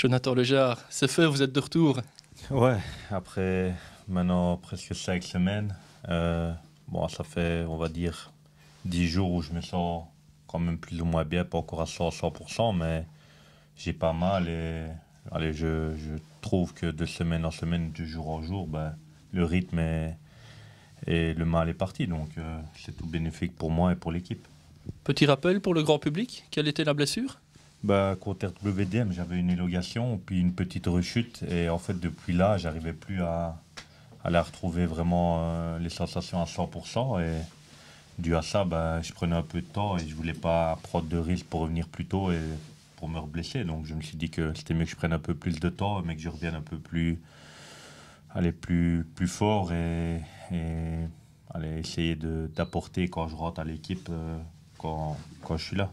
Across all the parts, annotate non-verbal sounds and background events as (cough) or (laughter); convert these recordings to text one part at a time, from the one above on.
Jonathan Lejar, c'est fait, vous êtes de retour. Ouais, après maintenant presque cinq semaines, euh, bon, ça fait, on va dire, dix jours où je me sens quand même plus ou moins bien, pas encore à 100%, mais j'ai pas mal et allez, je, trouve que de semaine en semaine, de jour en jour, ben, le rythme et le mal est parti. Donc euh, c'est tout bénéfique pour moi et pour l'équipe. Petit rappel pour le grand public, quelle était la blessure bah, Contre RWDM, j'avais une élogation, puis une petite rechute. Et en fait, depuis là, j'arrivais plus à, à la retrouver vraiment euh, les sensations à 100%. Et dû à ça, bah, je prenais un peu de temps et je voulais pas prendre de risques pour revenir plus tôt et pour me reblesser. Donc je me suis dit que c'était mieux que je prenne un peu plus de temps, mais que je revienne un peu plus, aller plus, plus fort et, et aller essayer d'apporter quand je rentre à l'équipe, euh, quand, quand je suis là.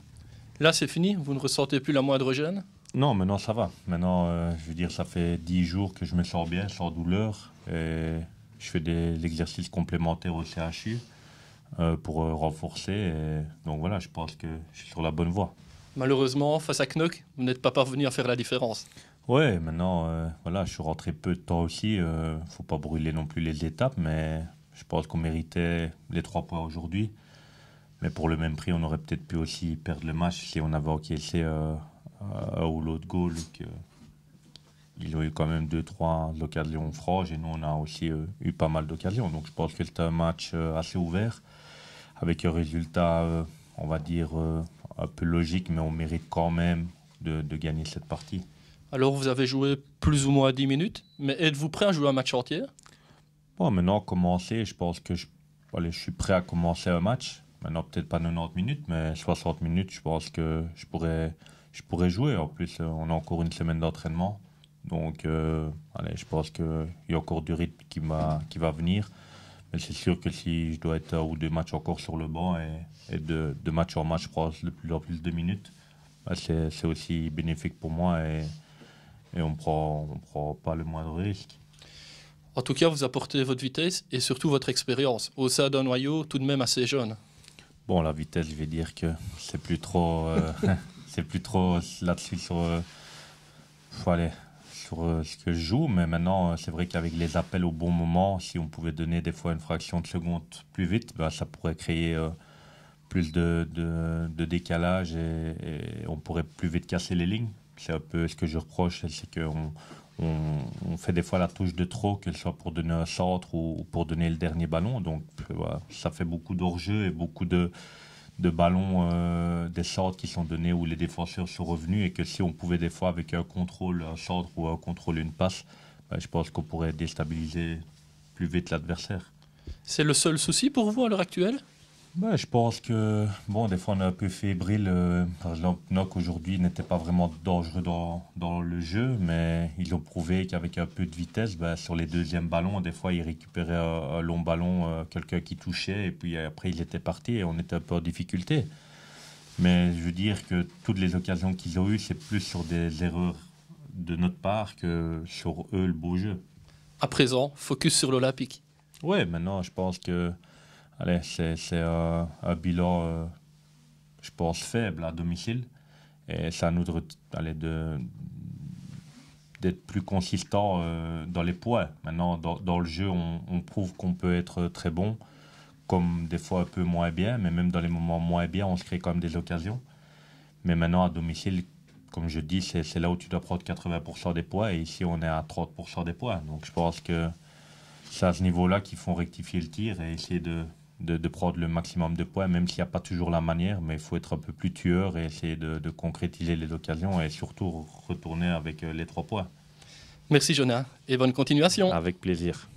Là, c'est fini Vous ne ressentez plus la moindre gêne Non, maintenant ça va. Maintenant, euh, je veux dire, ça fait 10 jours que je me sens bien, sans douleur. Et je fais des exercices complémentaires au CHU euh, pour euh, renforcer. donc voilà, je pense que je suis sur la bonne voie. Malheureusement, face à Knock, vous n'êtes pas parvenu à faire la différence. Oui, maintenant, voilà, je suis rentré peu de temps aussi. ne faut pas brûler non plus les étapes, mais je pense qu'on méritait les trois points aujourd'hui. Mais pour le même prix, on aurait peut-être pu aussi perdre le match si on avait encaissé euh, euh, un ou l'autre goal. Que... Ils ont eu quand même 2-3 occasions franches et nous, on a aussi euh, eu pas mal d'occasions. Donc je pense que c'est un match assez ouvert avec un résultat, on va dire, un peu logique, mais on mérite quand même de, gagner cette partie. Alors vous avez joué plus ou moins 10 minutes, mais êtes-vous prêt à jouer un match entier Bon, maintenant, commencer, je pense que je, allez, je suis prêt à commencer un match. Maintenant, peut-être pas 90 minutes, mais 60 minutes, je pense que je pourrais, je pourrais jouer. En plus, euh, on a encore une semaine d'entraînement. Donc, euh, allez, je pense qu'il y a encore du rythme qui, qui va venir. Mais c'est sûr que si je dois être un ou deux matchs encore sur le banc et, et de, de, match en match, je crois, de plus en plus de minutes, bah, c'est aussi bénéfique pour moi et, et on prend, ne prend pas le moindre risque. En tout cas, vous apportez votre vitesse et surtout votre expérience au sein d'un noyau tout de même assez jeune. Bon, la vitesse, je vais dire que c'est plus trop. Euh, (laughs) c'est plus trop là-dessus sur. Euh, euh, ce que je joue, mais maintenant, c'est vrai qu'avec les appels au bon moment, si on pouvait donner des fois une fraction de seconde plus vite, bah, ça pourrait créer plus de, de, décalage et, on pourrait plus vite casser les lignes. C'est un peu ce que je reproche, c'est qu'on on, fait des fois la touche de trop, qu'elle soit pour donner un centre ou, pour donner le dernier ballon. Donc ça fait beaucoup d'orgeux et beaucoup de, ballons, euh, des centres qui sont donnés où les défenseurs sont revenus et que si on pouvait des fois avec un contrôle, un centre ou un contrôle, une passe, ben, je pense qu'on pourrait déstabiliser plus vite l'adversaire. C'est le seul souci pour vous à l'heure actuelle ben, je pense que, bon, des fois on est un peu fébrile. Euh, par exemple, Knock aujourd'hui n'était pas vraiment dangereux dans, dans, le jeu, mais ils ont prouvé qu'avec un peu de vitesse, ben, sur les deuxièmes ballons, des fois ils récupéraient un, long ballon, euh, quelqu'un qui touchait, et puis après ils étaient partis et on était un peu en difficulté. Mais je veux dire que toutes les occasions qu'ils ont eues, c'est plus sur des erreurs de notre part que sur eux le beau jeu. À présent, focus sur l'Olympique. Oui, maintenant je pense que allez, c'est euh, un, bilan, euh, je pense, faible à domicile. Et ça nous allez, de, d'être plus consistant euh, dans les poids. Maintenant, dans, dans le jeu, on, prouve qu'on peut être très bon, comme des fois un peu moins bien, mais même dans les moments moins bien, on se crée quand même des occasions. Mais maintenant, à domicile, comme je dis, c'est là où tu dois prendre 80% des poids, et ici, on est à 30% des poids. Donc, je pense que c'est à ce niveau-là qu'ils font rectifier le tir et essayer de, de, prendre le maximum de points, même s'il n'y a pas toujours la manière, mais il faut être un peu plus tueur et essayer de, de concrétiser les occasions et surtout retourner avec euh, les trois points. Merci Jonah et bonne continuation. Avec plaisir.